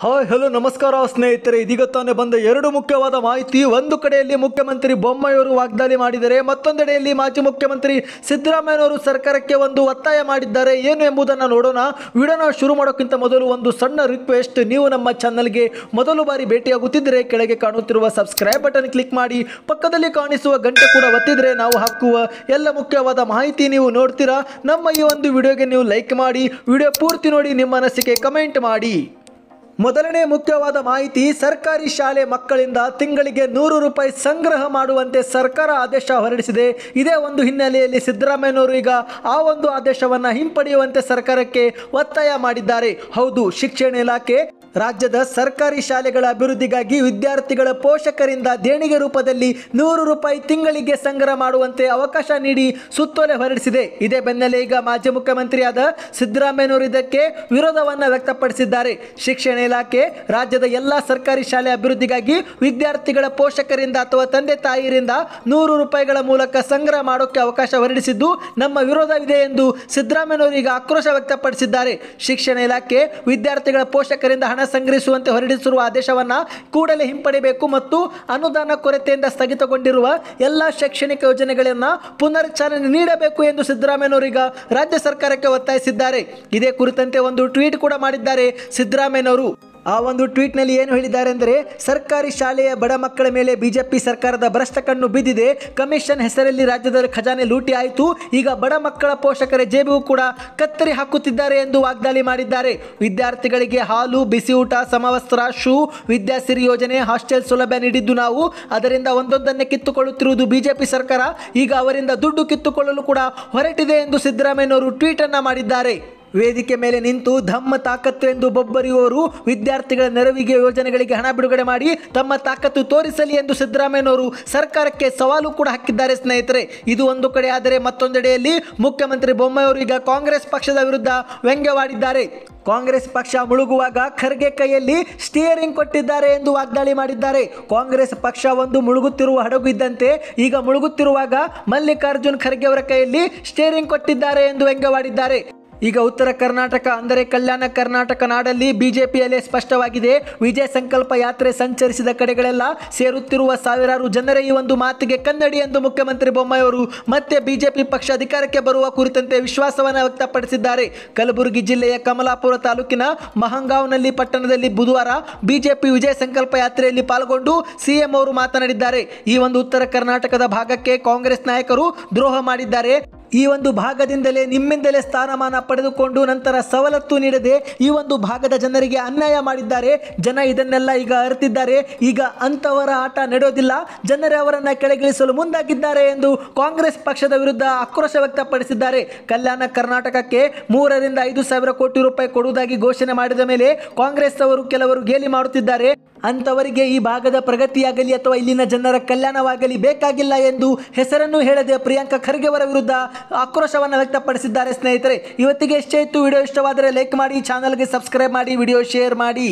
hi hello ನಮಸ್ಕಾರ ಸ್ನೇಹಿತರೆ ಇದೀಗ ತಾನೇ ಬಂದ ಎರಡು ಮುಖ್ಯವಾದ ಮಾಹಿತಿ ಒಂದು ಕಡೆಯಲ್ಲಿ ಮುಖ್ಯಮಂತ್ರಿ ಬೊಮ್ಮಾಯಿಯವರು ವಾಗ್ದಾಳಿ ಮಾಡಿದರೆ ಮತ್ತೊಂದೆಡೆಯಲ್ಲಿ ಮಾಜಿ ಮುಖ್ಯಮಂತ್ರಿ ಸಿದ್ದರಾಮಯ್ಯನವರು ಸರ್ಕಾರಕ್ಕೆ ಒಂದು ಒತ್ತಾಯ ಮಾಡಿದ್ದಾರೆ ಏನು ಎಂಬುದನ್ನು ನೋಡೋಣ ವಿಡಿಯೋನ ಶುರು ಮಾಡೋಕ್ಕಿಂತ ಮೊದಲು ಒಂದು ಸಣ್ಣ ರಿಕ್ವೆಸ್ಟ್ ನೀವು ನಮ್ಮ ಚಾನಲ್ಗೆ ಮೊದಲು ಬಾರಿ ಭೇಟಿಯಾಗುತ್ತಿದ್ದರೆ ಕೆಳಗೆ ಕಾಣುತ್ತಿರುವ ಸಬ್ಸ್ಕ್ರೈಬ್ ಬಟನ್ ಕ್ಲಿಕ್ ಮಾಡಿ ಪಕ್ಕದಲ್ಲಿ ಕಾಣಿಸುವ ಗಂಟೆ ಕೂಡ ಒತ್ತಿದರೆ ನಾವು ಹಾಕುವ ಎಲ್ಲ ಮುಖ್ಯವಾದ ಮಾಹಿತಿ ನೀವು ನೋಡ್ತೀರಾ ನಮ್ಮ ಈ ಒಂದು ವಿಡಿಯೋಗೆ ನೀವು ಲೈಕ್ ಮಾಡಿ ವಿಡಿಯೋ ಪೂರ್ತಿ ನೋಡಿ ನಿಮ್ಮ ಅನಿಸಿಕೆ ಕಮೆಂಟ್ ಮಾಡಿ ಮೊದಲನೇ ಮುಖ್ಯವಾದ ಮಾಹಿತಿ ಸರ್ಕಾರಿ ಶಾಲೆ ಮಕ್ಕಳಿಂದ ತಿಂಗಳಿಗೆ ನೂರು ರೂಪಾಯಿ ಸಂಗ್ರಹ ಮಾಡುವಂತೆ ಸರ್ಕಾರ ಆದೇಶ ಹೊರಡಿಸಿದೆ ಇದೇ ಒಂದು ಹಿನ್ನೆಲೆಯಲ್ಲಿ ಸಿದ್ದರಾಮಯ್ಯನವರು ಈಗ ಆ ಒಂದು ಆದೇಶವನ್ನು ಹಿಂಪಡೆಯುವಂತೆ ಸರ್ಕಾರಕ್ಕೆ ಒತ್ತಾಯ ಮಾಡಿದ್ದಾರೆ ಹೌದು ಶಿಕ್ಷಣ ಇಲಾಖೆ ರಾಜ್ಯದ ಸರ್ಕಾರಿ ಶಾಲೆಗಳ ಅಭಿವೃದ್ಧಿಗಾಗಿ ವಿದ್ಯಾರ್ಥಿಗಳ ಪೋಷಕರಿಂದ ದೇಣಿಗೆ ರೂಪದಲ್ಲಿ ನೂರು ರೂಪಾಯಿ ತಿಂಗಳಿಗೆ ಸಂಗ್ರಹ ಮಾಡುವಂತೆ ಅವಕಾಶ ನೀಡಿ ಸುತ್ತೋಲೆ ಹೊರಡಿಸಿದೆ ಇದೇ ಬೆನ್ನಲ್ಲೇ ಈಗ ಮಾಜಿ ಮುಖ್ಯಮಂತ್ರಿಯಾದ ಸಿದ್ದರಾಮಯ್ಯನವರು ಇದಕ್ಕೆ ವಿರೋಧವನ್ನು ವ್ಯಕ್ತಪಡಿಸಿದ್ದಾರೆ ಶಿಕ್ಷಣ ಇಲಾಖೆ ರಾಜ್ಯದ ಎಲ್ಲ ಸರ್ಕಾರಿ ಶಾಲೆ ಅಭಿವೃದ್ಧಿಗಾಗಿ ವಿದ್ಯಾರ್ಥಿಗಳ ಪೋಷಕರಿಂದ ಅಥವಾ ತಂದೆ ತಾಯಿಯರಿಂದ ನೂರು ರೂಪಾಯಿಗಳ ಮೂಲಕ ಸಂಗ್ರಹ ಮಾಡೋಕ್ಕೆ ಅವಕಾಶ ಹೊರಡಿಸಿದ್ದು ನಮ್ಮ ವಿರೋಧವಿದೆ ಎಂದು ಸಿದ್ದರಾಮಯ್ಯನವರು ಈಗ ಆಕ್ರೋಶ ವ್ಯಕ್ತಪಡಿಸಿದ್ದಾರೆ ಶಿಕ್ಷಣ ಇಲಾಖೆ ವಿದ್ಯಾರ್ಥಿಗಳ ಪೋಷಕರಿಂದ ಹಣ ಸಂಗ್ರಹಿಸುವಂತೆ ಹೊರಡಿಸಿರುವ ಆದೇಶವನ್ನು ಕೂಡಲೇ ಹಿಂಪಡೆಯಬೇಕು ಮತ್ತು ಅನುದಾನ ಕೊರತೆಯಿಂದ ಸ್ಥಗಿತಗೊಂಡಿರುವ ಎಲ್ಲ ಶೈಕ್ಷಣಿಕ ಯೋಜನೆಗಳನ್ನು ಪುನರುಚ್ಚಾರಣೆ ನೀಡಬೇಕು ಎಂದು ಸಿದ್ದರಾಮಯ್ಯನವರೀಗ ರಾಜ್ಯ ಸರ್ಕಾರಕ್ಕೆ ಒತ್ತಾಯಿಸಿದ್ದಾರೆ ಇದೇ ಕುರಿತಂತೆ ಒಂದು ಟ್ವೀಟ್ ಕೂಡ ಮಾಡಿದ್ದಾರೆ ಸಿದ್ದರಾಮಯ್ಯನವರು ಆ ಒಂದು ಟ್ವೀಟ್ನಲ್ಲಿ ಏನು ಹೇಳಿದ್ದಾರೆ ಅಂದರೆ ಸರ್ಕಾರಿ ಶಾಲೆಯ ಬಡ ಮಕ್ಕಳ ಮೇಲೆ ಬಿಜೆಪಿ ಸರ್ಕಾರದ ಭ್ರಷ್ಟ ಕಣ್ಣು ಬಿದ್ದಿದೆ ಕಮಿಷನ್ ಹೆಸರಲ್ಲಿ ರಾಜ್ಯದ ಖಜಾನೆ ಲೂಟಿ ಆಯಿತು ಈಗ ಬಡ ಮಕ್ಕಳ ಪೋಷಕರ ಜೇಬಿಗೂ ಕೂಡ ಕತ್ತರಿ ಹಾಕುತ್ತಿದ್ದಾರೆ ಎಂದು ವಾಗ್ದಾಳಿ ಮಾಡಿದ್ದಾರೆ ವಿದ್ಯಾರ್ಥಿಗಳಿಗೆ ಹಾಲು ಬಿಸಿಯೂಟ ಸಮವಸ್ತ್ರ ಶೂ ವಿದ್ಯಾಸಿರಿ ಯೋಜನೆ ಹಾಸ್ಟೆಲ್ ಸೌಲಭ್ಯ ನೀಡಿದ್ದು ನಾವು ಅದರಿಂದ ಒಂದೊಂದನ್ನೇ ಕಿತ್ತುಕೊಳ್ಳುತ್ತಿರುವುದು ಬಿಜೆಪಿ ಸರ್ಕಾರ ಈಗ ಅವರಿಂದ ದುಡ್ಡು ಕಿತ್ತುಕೊಳ್ಳಲು ಕೂಡ ಹೊರಟಿದೆ ಎಂದು ಸಿದ್ದರಾಮಯ್ಯನವರು ಟ್ವೀಟ್ ಮಾಡಿದ್ದಾರೆ ವೇದಿಕೆ ಮೇಲೆ ನಿಂತು ಧಮ್ಮ ತಾಕತ್ತು ಎಂದು ಬೊಬ್ಬರಿಯವರು ವಿದ್ಯಾರ್ಥಿಗಳ ನೆರವಿಗೆ ಯೋಜನೆಗಳಿಗೆ ಹಣ ಬಿಡುಗಡೆ ಮಾಡಿ ತಮ್ಮ ತಾಕತ್ತು ತೋರಿಸಲಿ ಎಂದು ಸಿದ್ದರಾಮಯ್ಯನವರು ಸರ್ಕಾರಕ್ಕೆ ಸವಾಲು ಕೂಡ ಹಾಕಿದ್ದಾರೆ ಸ್ನೇಹಿತರೆ ಇದು ಒಂದು ಕಡೆ ಆದರೆ ಮತ್ತೊಂದೆಡೆಯಲ್ಲಿ ಮುಖ್ಯಮಂತ್ರಿ ಬೊಮ್ಮಾಯಿಯವರು ಈಗ ಕಾಂಗ್ರೆಸ್ ಪಕ್ಷದ ವಿರುದ್ಧ ವ್ಯಂಗ್ಯವಾಡಿದ್ದಾರೆ ಕಾಂಗ್ರೆಸ್ ಪಕ್ಷ ಮುಳುಗುವಾಗ ಖರ್ಗೆ ಕೈಯಲ್ಲಿ ಸ್ಟಿಯರಿಂಗ್ ಕೊಟ್ಟಿದ್ದಾರೆ ಎಂದು ವಾಗ್ದಾಳಿ ಮಾಡಿದ್ದಾರೆ ಕಾಂಗ್ರೆಸ್ ಪಕ್ಷ ಒಂದು ಮುಳುಗುತ್ತಿರುವ ಹಡಗು ಇದ್ದಂತೆ ಈಗ ಮುಳುಗುತ್ತಿರುವಾಗ ಮಲ್ಲಿಕಾರ್ಜುನ್ ಖರ್ಗೆ ಅವರ ಕೈಯಲ್ಲಿ ಸ್ಟಿಯರಿಂಗ್ ಕೊಟ್ಟಿದ್ದಾರೆ ಎಂದು ವ್ಯಂಗ್ಯವಾಡಿದ್ದಾರೆ ಈಗ ಉತ್ತರ ಕರ್ನಾಟಕ ಅಂದರೆ ಕಲ್ಯಾಣ ಕರ್ನಾಟಕ ನಾಡಲ್ಲಿ ಬಿಜೆಪಿಯಲ್ಲೇ ಸ್ಪಷ್ಟವಾಗಿದೆ ವಿಜಯ ಸಂಕಲ್ಪ ಯಾತ್ರೆ ಸಂಚರಿಸಿದ ಕಡೆಗಳೆಲ್ಲ ಸೇರುತ್ತಿರುವ ಸಾವಿರಾರು ಜನರ ಈ ಒಂದು ಮಾತಿಗೆ ಕನ್ನಡಿ ಎಂದು ಮುಖ್ಯಮಂತ್ರಿ ಅವರು ಮತ್ತೆ ಬಿಜೆಪಿ ಪಕ್ಷ ಅಧಿಕಾರಕ್ಕೆ ಬರುವ ಕುರಿತಂತೆ ವಿಶ್ವಾಸವನ್ನು ವ್ಯಕ್ತಪಡಿಸಿದ್ದಾರೆ ಕಲಬುರಗಿ ಜಿಲ್ಲೆಯ ಕಮಲಾಪುರ ತಾಲೂಕಿನ ಮಹಂಗಾವ್ನಲ್ಲಿ ಪಟ್ಟಣದಲ್ಲಿ ಬುಧವಾರ ಬಿಜೆಪಿ ವಿಜಯ ಸಂಕಲ್ಪ ಯಾತ್ರೆಯಲ್ಲಿ ಪಾಲ್ಗೊಂಡು ಸಿಎಂ ಅವರು ಮಾತನಾಡಿದ್ದಾರೆ ಈ ಒಂದು ಉತ್ತರ ಕರ್ನಾಟಕದ ಭಾಗಕ್ಕೆ ಕಾಂಗ್ರೆಸ್ ನಾಯಕರು ದ್ರೋಹ ಮಾಡಿದ್ದಾರೆ ಈ ಒಂದು ಭಾಗದಿಂದಲೇ ನಿಮ್ಮಿಂದಲೇ ಸ್ಥಾನಮಾನ ಪಡೆದುಕೊಂಡು ನಂತರ ಸವಲತ್ತು ನೀಡದೆ ಈ ಒಂದು ಭಾಗದ ಜನರಿಗೆ ಅನ್ಯಾಯ ಮಾಡಿದ್ದಾರೆ ಜನ ಇದನ್ನೆಲ್ಲ ಈಗ ಅರಿತಿದ್ದಾರೆ ಈಗ ಅಂಥವರ ಆಟ ನಡೆಯೋದಿಲ್ಲ ಜನರೇ ಅವರನ್ನು ಕೆಳಗಿಳಿಸಲು ಮುಂದಾಗಿದ್ದಾರೆ ಎಂದು ಕಾಂಗ್ರೆಸ್ ಪಕ್ಷದ ವಿರುದ್ಧ ಆಕ್ರೋಶ ವ್ಯಕ್ತಪಡಿಸಿದ್ದಾರೆ ಕಲ್ಯಾಣ ಕರ್ನಾಟಕಕ್ಕೆ ಮೂರರಿಂದ ಐದು ಸಾವಿರ ಕೋಟಿ ರೂಪಾಯಿ ಕೊಡುವುದಾಗಿ ಘೋಷಣೆ ಮಾಡಿದ ಮೇಲೆ ಕಾಂಗ್ರೆಸ್ ಅವರು ಕೆಲವರು ಗೇಲಿ ಮಾಡುತ್ತಿದ್ದಾರೆ ಅಂಥವರಿಗೆ ಈ ಭಾಗದ ಪ್ರಗತಿಯಾಗಲಿ ಅಥವಾ ಇಲ್ಲಿನ ಜನರ ಕಲ್ಯಾಣವಾಗಲಿ ಬೇಕಾಗಿಲ್ಲ ಎಂದು ಹೆಸರನ್ನು ಹೇಳದೆ ಪ್ರಿಯಾಂಕಾ ಖರ್ಗೆವರ ವಿರುದ್ಧ ಆಕ್ರೋಶವನ್ನು ವ್ಯಕ್ತಪಡಿಸಿದ್ದಾರೆ ಸ್ನೇಹಿತರೆ ಇವತ್ತಿಗೆ ಎಷ್ಟೇ ಇತ್ತು ವಿಡಿಯೋ ಇಷ್ಟವಾದರೆ ಲೈಕ್ ಮಾಡಿ ಚಾನಲ್ಗೆ ಸಬ್ಸ್ಕ್ರೈಬ್ ಮಾಡಿ ವಿಡಿಯೋ ಶೇರ್ ಮಾಡಿ